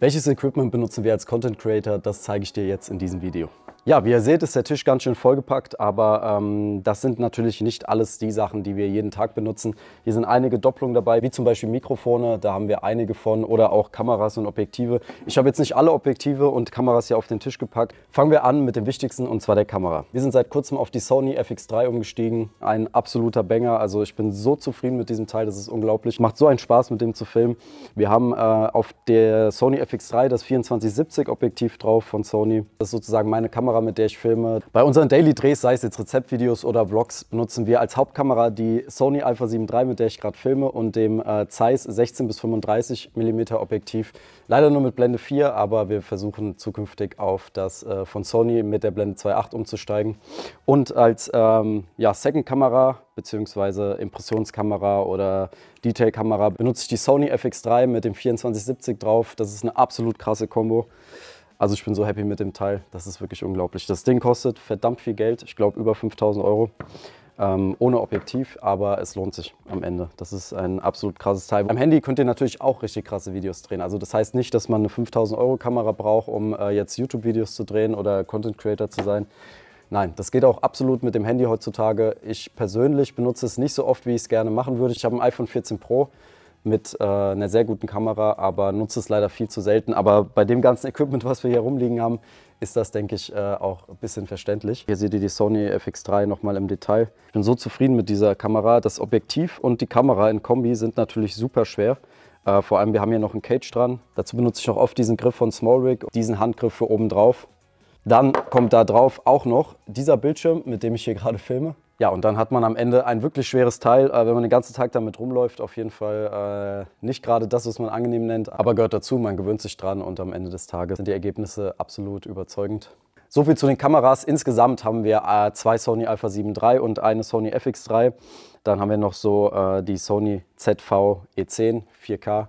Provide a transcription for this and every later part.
Welches Equipment benutzen wir als Content Creator, das zeige ich dir jetzt in diesem Video. Ja, wie ihr seht, ist der Tisch ganz schön vollgepackt, aber ähm, das sind natürlich nicht alles die Sachen, die wir jeden Tag benutzen. Hier sind einige Doppelungen dabei, wie zum Beispiel Mikrofone, da haben wir einige von oder auch Kameras und Objektive. Ich habe jetzt nicht alle Objektive und Kameras hier auf den Tisch gepackt. Fangen wir an mit dem wichtigsten und zwar der Kamera. Wir sind seit kurzem auf die Sony FX3 umgestiegen, ein absoluter Banger, also ich bin so zufrieden mit diesem Teil, das ist unglaublich. Macht so einen Spaß mit dem zu filmen. Wir haben äh, auf der Sony FX3 das 2470 Objektiv drauf von Sony. Das ist sozusagen meine Kamera Kamera, mit der ich filme. Bei unseren Daily Drehs, sei es jetzt Rezeptvideos oder Vlogs, benutzen wir als Hauptkamera die Sony Alpha 7 III, mit der ich gerade filme und dem äh, Zeiss 16 bis 35 mm Objektiv. Leider nur mit Blende 4, aber wir versuchen zukünftig auf das äh, von Sony mit der Blende 2.8 umzusteigen. Und als ähm, ja, Second-Kamera beziehungsweise Impressionskamera oder Detail-Kamera benutze ich die Sony FX3 mit dem 2470 drauf. Das ist eine absolut krasse Kombo. Also ich bin so happy mit dem Teil. Das ist wirklich unglaublich. Das Ding kostet verdammt viel Geld. Ich glaube über 5000 Euro. Ähm, ohne Objektiv, aber es lohnt sich am Ende. Das ist ein absolut krasses Teil. Am Handy könnt ihr natürlich auch richtig krasse Videos drehen. Also das heißt nicht, dass man eine 5000 Euro Kamera braucht, um äh, jetzt YouTube-Videos zu drehen oder Content Creator zu sein. Nein, das geht auch absolut mit dem Handy heutzutage. Ich persönlich benutze es nicht so oft, wie ich es gerne machen würde. Ich habe ein iPhone 14 Pro mit äh, einer sehr guten Kamera, aber nutze es leider viel zu selten. Aber bei dem ganzen Equipment, was wir hier rumliegen haben, ist das, denke ich, äh, auch ein bisschen verständlich. Hier seht ihr die Sony FX3 nochmal im Detail. Ich bin so zufrieden mit dieser Kamera. Das Objektiv und die Kamera in Kombi sind natürlich super schwer. Äh, vor allem, wir haben hier noch einen Cage dran. Dazu benutze ich auch oft diesen Griff von Small Rig, diesen Handgriff für oben drauf. Dann kommt da drauf auch noch dieser Bildschirm, mit dem ich hier gerade filme. Ja, und dann hat man am Ende ein wirklich schweres Teil, äh, wenn man den ganzen Tag damit rumläuft. Auf jeden Fall äh, nicht gerade das, was man angenehm nennt, aber gehört dazu, man gewöhnt sich dran und am Ende des Tages sind die Ergebnisse absolut überzeugend. So viel zu den Kameras. Insgesamt haben wir äh, zwei Sony Alpha 7 III und eine Sony FX3. Dann haben wir noch so äh, die Sony ZV-E10 4K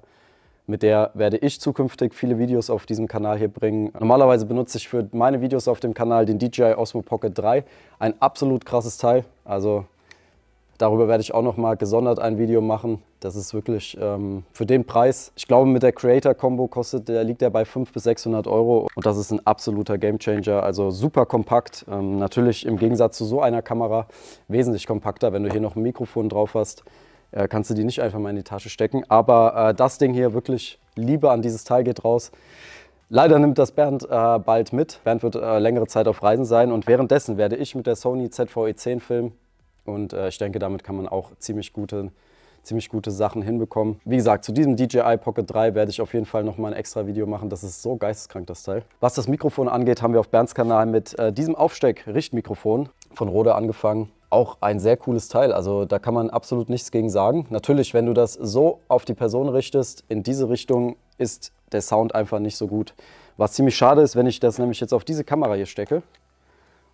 mit der werde ich zukünftig viele Videos auf diesem Kanal hier bringen. Normalerweise benutze ich für meine Videos auf dem Kanal den DJI Osmo Pocket 3. Ein absolut krasses Teil. Also darüber werde ich auch nochmal gesondert ein Video machen. Das ist wirklich ähm, für den Preis. Ich glaube, mit der Creator-Combo kostet, der liegt er bei 500 bis 600 Euro. Und das ist ein absoluter Gamechanger. Also super kompakt. Ähm, natürlich im Gegensatz zu so einer Kamera wesentlich kompakter, wenn du hier noch ein Mikrofon drauf hast äh, kannst du die nicht einfach mal in die Tasche stecken. Aber äh, das Ding hier wirklich, Liebe an dieses Teil geht raus. Leider nimmt das Bernd äh, bald mit. Bernd wird äh, längere Zeit auf Reisen sein und währenddessen werde ich mit der Sony ZVE10 filmen. Und äh, ich denke, damit kann man auch ziemlich gute, ziemlich gute Sachen hinbekommen. Wie gesagt, zu diesem DJI Pocket 3 werde ich auf jeden Fall nochmal ein extra Video machen. Das ist so geisteskrank, das Teil. Was das Mikrofon angeht, haben wir auf Bernds Kanal mit äh, diesem Aufsteck-Richtmikrofon von Rode angefangen auch ein sehr cooles Teil. Also da kann man absolut nichts gegen sagen. Natürlich, wenn du das so auf die Person richtest, in diese Richtung ist der Sound einfach nicht so gut. Was ziemlich schade ist, wenn ich das nämlich jetzt auf diese Kamera hier stecke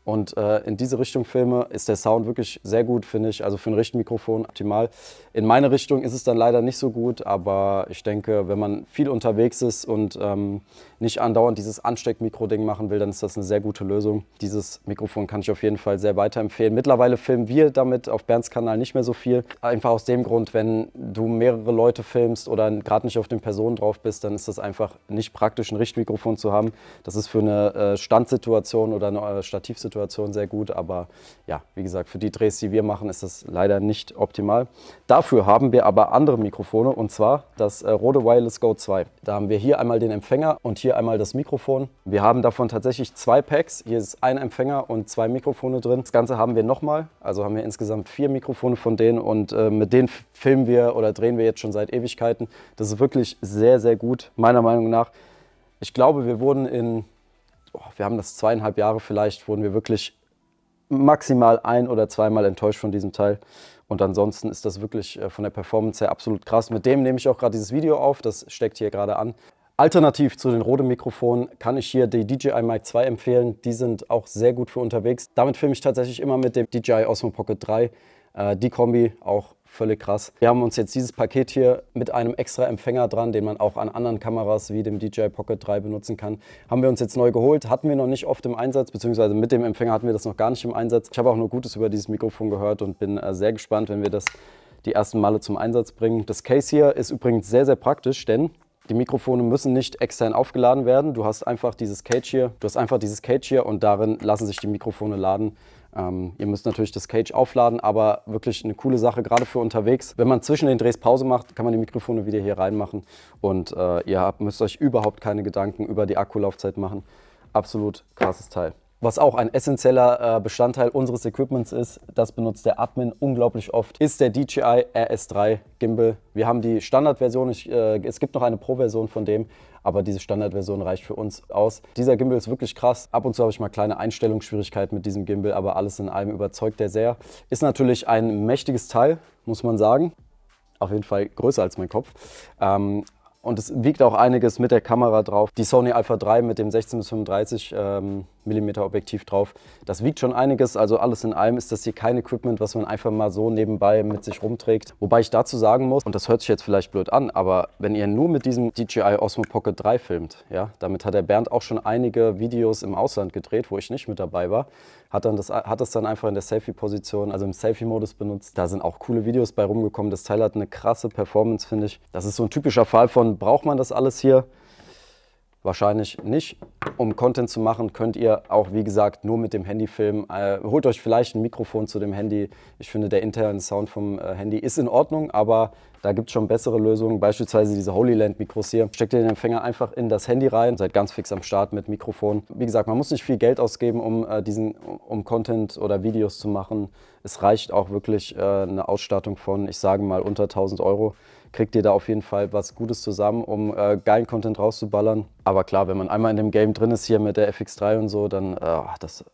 und äh, in diese Richtung filme, ist der Sound wirklich sehr gut, finde ich. Also für ein Richtmikrofon optimal. In meine Richtung ist es dann leider nicht so gut, aber ich denke, wenn man viel unterwegs ist und ähm, nicht andauernd dieses ansteckmikro ding machen will, dann ist das eine sehr gute Lösung. Dieses Mikrofon kann ich auf jeden Fall sehr weiterempfehlen. Mittlerweile filmen wir damit auf Bernds Kanal nicht mehr so viel. Einfach aus dem Grund, wenn du mehrere Leute filmst oder gerade nicht auf den Personen drauf bist, dann ist das einfach nicht praktisch, ein Richtmikrofon zu haben. Das ist für eine äh, Standsituation oder eine äh, Stativsituation sehr gut, aber ja, wie gesagt, für die Drehs, die wir machen, ist das leider nicht optimal. Dafür haben wir aber andere Mikrofone und zwar das äh, Rode Wireless Go 2. Da haben wir hier einmal den Empfänger und hier hier einmal das Mikrofon. Wir haben davon tatsächlich zwei Packs. Hier ist ein Empfänger und zwei Mikrofone drin. Das Ganze haben wir nochmal. Also haben wir insgesamt vier Mikrofone von denen und äh, mit denen filmen wir oder drehen wir jetzt schon seit Ewigkeiten. Das ist wirklich sehr, sehr gut, meiner Meinung nach. Ich glaube, wir wurden in, oh, wir haben das zweieinhalb Jahre vielleicht, wurden wir wirklich maximal ein- oder zweimal enttäuscht von diesem Teil. Und ansonsten ist das wirklich äh, von der Performance her absolut krass. Mit dem nehme ich auch gerade dieses Video auf. Das steckt hier gerade an. Alternativ zu den Rode-Mikrofonen kann ich hier die DJI Mic 2 empfehlen. Die sind auch sehr gut für unterwegs. Damit filme ich tatsächlich immer mit dem DJI Osmo Pocket 3. Äh, die Kombi auch völlig krass. Wir haben uns jetzt dieses Paket hier mit einem extra Empfänger dran, den man auch an anderen Kameras wie dem DJI Pocket 3 benutzen kann. Haben wir uns jetzt neu geholt, hatten wir noch nicht oft im Einsatz, beziehungsweise mit dem Empfänger hatten wir das noch gar nicht im Einsatz. Ich habe auch nur Gutes über dieses Mikrofon gehört und bin äh, sehr gespannt, wenn wir das die ersten Male zum Einsatz bringen. Das Case hier ist übrigens sehr, sehr praktisch, denn die Mikrofone müssen nicht extern aufgeladen werden. Du hast einfach dieses Cage hier, du hast einfach dieses Cage hier und darin lassen sich die Mikrofone laden. Ähm, ihr müsst natürlich das Cage aufladen, aber wirklich eine coole Sache, gerade für unterwegs. Wenn man zwischen den Drehs Pause macht, kann man die Mikrofone wieder hier reinmachen und äh, ihr habt, müsst euch überhaupt keine Gedanken über die Akkulaufzeit machen. Absolut krasses Teil. Was auch ein essentieller äh, Bestandteil unseres Equipments ist, das benutzt der Admin unglaublich oft, ist der DJI RS3 Gimbal. Wir haben die Standardversion, ich, äh, es gibt noch eine Pro-Version von dem, aber diese Standardversion reicht für uns aus. Dieser Gimbal ist wirklich krass. Ab und zu habe ich mal kleine Einstellungsschwierigkeiten mit diesem Gimbal, aber alles in allem überzeugt er sehr. Ist natürlich ein mächtiges Teil, muss man sagen. Auf jeden Fall größer als mein Kopf. Ähm, und es wiegt auch einiges mit der Kamera drauf. Die Sony Alpha 3 mit dem 16 bis 35 ähm, mm Objektiv drauf. Das wiegt schon einiges, also alles in allem ist das hier kein Equipment, was man einfach mal so nebenbei mit sich rumträgt. Wobei ich dazu sagen muss, und das hört sich jetzt vielleicht blöd an, aber wenn ihr nur mit diesem DJI Osmo Pocket 3 filmt, ja, damit hat der Bernd auch schon einige Videos im Ausland gedreht, wo ich nicht mit dabei war, hat, dann das, hat das dann einfach in der Selfie-Position, also im Selfie-Modus benutzt. Da sind auch coole Videos bei rumgekommen. Das Teil hat eine krasse Performance, finde ich. Das ist so ein typischer Fall von, braucht man das alles hier? wahrscheinlich nicht. Um Content zu machen, könnt ihr auch, wie gesagt, nur mit dem Handy filmen. Äh, holt euch vielleicht ein Mikrofon zu dem Handy. Ich finde, der interne Sound vom äh, Handy ist in Ordnung, aber da gibt es schon bessere Lösungen, beispielsweise diese Holy Land Mikros hier. Steckt ihr den Empfänger einfach in das Handy rein, seid ganz fix am Start mit Mikrofon. Wie gesagt, man muss nicht viel Geld ausgeben, um, äh, diesen, um Content oder Videos zu machen. Es reicht auch wirklich äh, eine Ausstattung von, ich sage mal, unter 1000 Euro kriegt ihr da auf jeden Fall was Gutes zusammen, um äh, geilen Content rauszuballern. Aber klar, wenn man einmal in dem Game drin ist hier mit der FX3 und so, dann äh, das äh,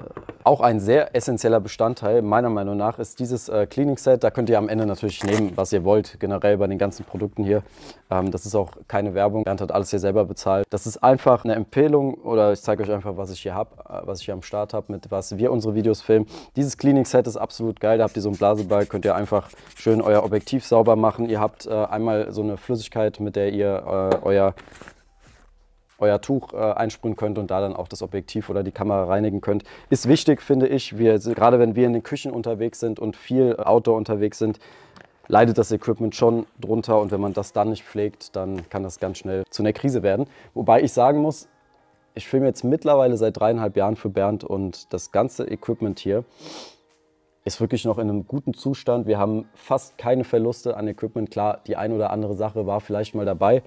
auch ein sehr essentieller Bestandteil meiner Meinung nach ist dieses äh, Cleaning Set. Da könnt ihr am Ende natürlich nehmen, was ihr wollt, generell bei den ganzen Produkten hier. Ähm, das ist auch keine Werbung, Bernd hat alles hier selber bezahlt. Das ist einfach eine Empfehlung oder ich zeige euch einfach, was ich hier habe, äh, was ich hier am Start habe, mit was wir unsere Videos filmen. Dieses Cleaning Set ist absolut geil, da habt ihr so einen Blaseball, könnt ihr einfach schön euer Objektiv sauber machen. Ihr habt äh, einmal so eine Flüssigkeit, mit der ihr äh, euer euer Tuch äh, einsprühen könnt und da dann auch das Objektiv oder die Kamera reinigen könnt. Ist wichtig, finde ich. Wir, gerade wenn wir in den Küchen unterwegs sind und viel Outdoor unterwegs sind, leidet das Equipment schon drunter und wenn man das dann nicht pflegt, dann kann das ganz schnell zu einer Krise werden. Wobei ich sagen muss, ich filme jetzt mittlerweile seit dreieinhalb Jahren für Bernd und das ganze Equipment hier ist wirklich noch in einem guten Zustand. Wir haben fast keine Verluste an Equipment. Klar, die ein oder andere Sache war vielleicht mal dabei,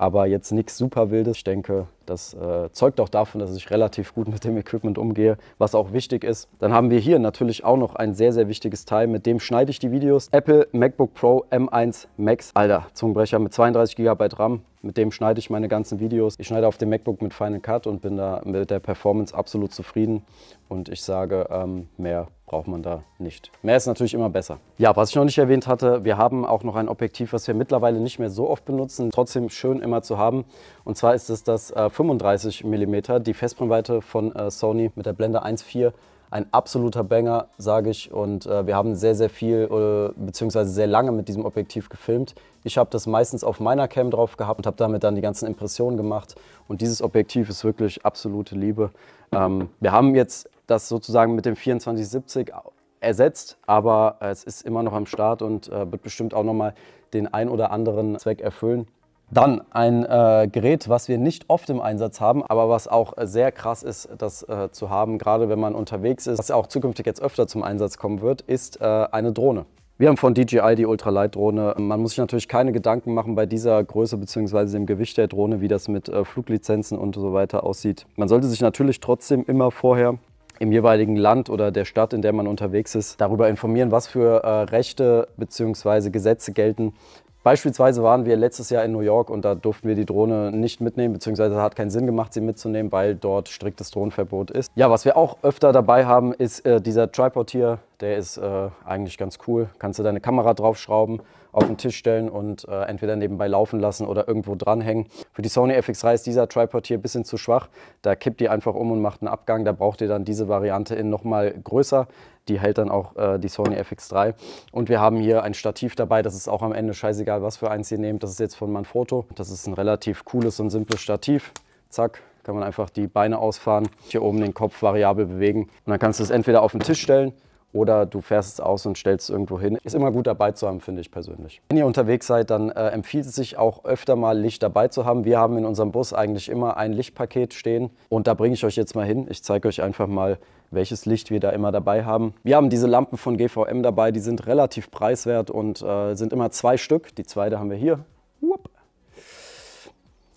aber jetzt nichts super Wildes. Ich denke, das äh, zeugt auch davon, dass ich relativ gut mit dem Equipment umgehe, was auch wichtig ist. Dann haben wir hier natürlich auch noch ein sehr, sehr wichtiges Teil, mit dem schneide ich die Videos. Apple MacBook Pro M1 Max, alter Zungenbrecher mit 32 GB RAM, mit dem schneide ich meine ganzen Videos. Ich schneide auf dem MacBook mit Final Cut und bin da mit der Performance absolut zufrieden. Und ich sage, ähm, mehr braucht man da nicht. Mehr ist natürlich immer besser. Ja, was ich noch nicht erwähnt hatte, wir haben auch noch ein Objektiv, was wir mittlerweile nicht mehr so oft benutzen, trotzdem schön immer zu haben. Und zwar ist es das äh, 35 mm, die Festbrennweite von äh, Sony mit der Blende 1.4 ein absoluter Banger, sage ich. Und äh, wir haben sehr, sehr viel äh, bzw. sehr lange mit diesem Objektiv gefilmt. Ich habe das meistens auf meiner Cam drauf gehabt und habe damit dann die ganzen Impressionen gemacht. Und dieses Objektiv ist wirklich absolute Liebe. Ähm, wir haben jetzt das sozusagen mit dem 2470 ersetzt, aber es ist immer noch am Start und äh, wird bestimmt auch nochmal den ein oder anderen Zweck erfüllen. Dann ein äh, Gerät, was wir nicht oft im Einsatz haben, aber was auch äh, sehr krass ist, das äh, zu haben, gerade wenn man unterwegs ist, was auch zukünftig jetzt öfter zum Einsatz kommen wird, ist äh, eine Drohne. Wir haben von DJI die Ultralight-Drohne. Man muss sich natürlich keine Gedanken machen bei dieser Größe bzw. dem Gewicht der Drohne, wie das mit äh, Fluglizenzen und so weiter aussieht. Man sollte sich natürlich trotzdem immer vorher im jeweiligen Land oder der Stadt, in der man unterwegs ist, darüber informieren, was für äh, Rechte bzw. Gesetze gelten, Beispielsweise waren wir letztes Jahr in New York und da durften wir die Drohne nicht mitnehmen, beziehungsweise hat keinen Sinn gemacht, sie mitzunehmen, weil dort striktes Drohnenverbot ist. Ja, was wir auch öfter dabei haben, ist äh, dieser Tripod hier. Der ist äh, eigentlich ganz cool. Kannst du deine Kamera draufschrauben, auf den Tisch stellen und äh, entweder nebenbei laufen lassen oder irgendwo dranhängen. Für die Sony FX3 ist dieser Tripod hier ein bisschen zu schwach. Da kippt die einfach um und macht einen Abgang. Da braucht ihr dann diese Variante in nochmal größer die hält dann auch äh, die Sony FX3. Und wir haben hier ein Stativ dabei, das ist auch am Ende scheißegal, was für eins ihr nehmt. Das ist jetzt von Manfrotto. Das ist ein relativ cooles und simples Stativ. Zack, kann man einfach die Beine ausfahren, hier oben den Kopf variabel bewegen. Und dann kannst du es entweder auf den Tisch stellen oder du fährst es aus und stellst es irgendwo hin. Ist immer gut dabei zu haben, finde ich persönlich. Wenn ihr unterwegs seid, dann äh, empfiehlt es sich auch öfter mal Licht dabei zu haben. Wir haben in unserem Bus eigentlich immer ein Lichtpaket stehen und da bringe ich euch jetzt mal hin. Ich zeige euch einfach mal, welches Licht wir da immer dabei haben. Wir haben diese Lampen von GVM dabei, die sind relativ preiswert und äh, sind immer zwei Stück. Die zweite haben wir hier. Whoop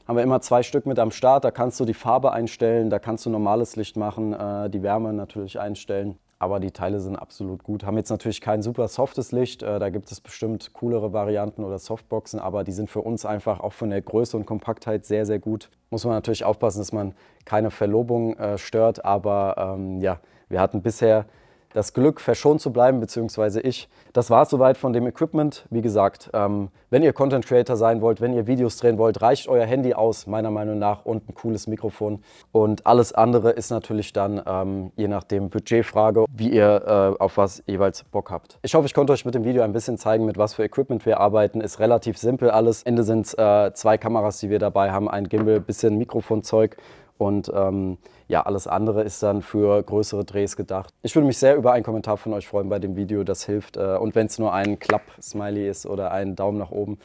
haben wir immer zwei Stück mit am Start. Da kannst du die Farbe einstellen, da kannst du normales Licht machen, äh, die Wärme natürlich einstellen aber die Teile sind absolut gut. Haben jetzt natürlich kein super softes Licht, äh, da gibt es bestimmt coolere Varianten oder Softboxen, aber die sind für uns einfach auch von der Größe und Kompaktheit sehr, sehr gut. Muss man natürlich aufpassen, dass man keine Verlobung äh, stört, aber ähm, ja, wir hatten bisher das Glück, verschont zu bleiben, beziehungsweise ich. Das war es soweit von dem Equipment. Wie gesagt, ähm, wenn ihr Content Creator sein wollt, wenn ihr Videos drehen wollt, reicht euer Handy aus, meiner Meinung nach, und ein cooles Mikrofon. Und alles andere ist natürlich dann, ähm, je nachdem, Budgetfrage, wie ihr äh, auf was jeweils Bock habt. Ich hoffe, ich konnte euch mit dem Video ein bisschen zeigen, mit was für Equipment wir arbeiten. Ist relativ simpel alles. Ende sind es äh, zwei Kameras, die wir dabei haben, ein Gimbal, bisschen Mikrofonzeug und ähm, ja, alles andere ist dann für größere Drehs gedacht. Ich würde mich sehr über einen Kommentar von euch freuen bei dem Video, das hilft. Äh, und wenn es nur ein Klapp-Smiley ist oder ein Daumen nach oben,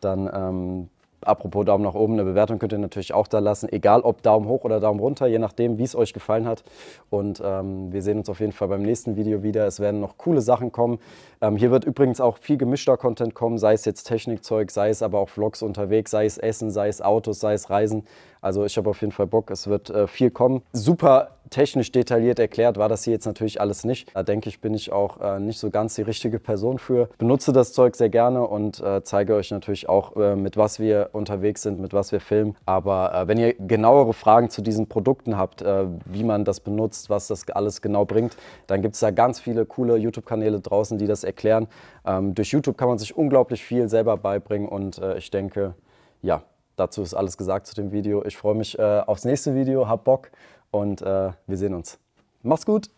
dann ähm, Apropos Daumen nach oben, eine Bewertung könnt ihr natürlich auch da lassen, egal ob Daumen hoch oder Daumen runter, je nachdem, wie es euch gefallen hat. Und ähm, wir sehen uns auf jeden Fall beim nächsten Video wieder. Es werden noch coole Sachen kommen. Ähm, hier wird übrigens auch viel gemischter Content kommen, sei es jetzt Technikzeug, sei es aber auch Vlogs unterwegs, sei es Essen, sei es Autos, sei es Reisen. Also ich habe auf jeden Fall Bock, es wird äh, viel kommen. Super technisch detailliert erklärt war das hier jetzt natürlich alles nicht. Da denke ich, bin ich auch äh, nicht so ganz die richtige Person für. Benutze das Zeug sehr gerne und äh, zeige euch natürlich auch, äh, mit was wir unterwegs sind, mit was wir filmen. Aber äh, wenn ihr genauere Fragen zu diesen Produkten habt, äh, wie man das benutzt, was das alles genau bringt, dann gibt es da ganz viele coole YouTube-Kanäle draußen, die das erklären. Ähm, durch YouTube kann man sich unglaublich viel selber beibringen und äh, ich denke, ja, dazu ist alles gesagt zu dem Video. Ich freue mich aufs nächste Video, hab Bock und äh, wir sehen uns. Mach's gut!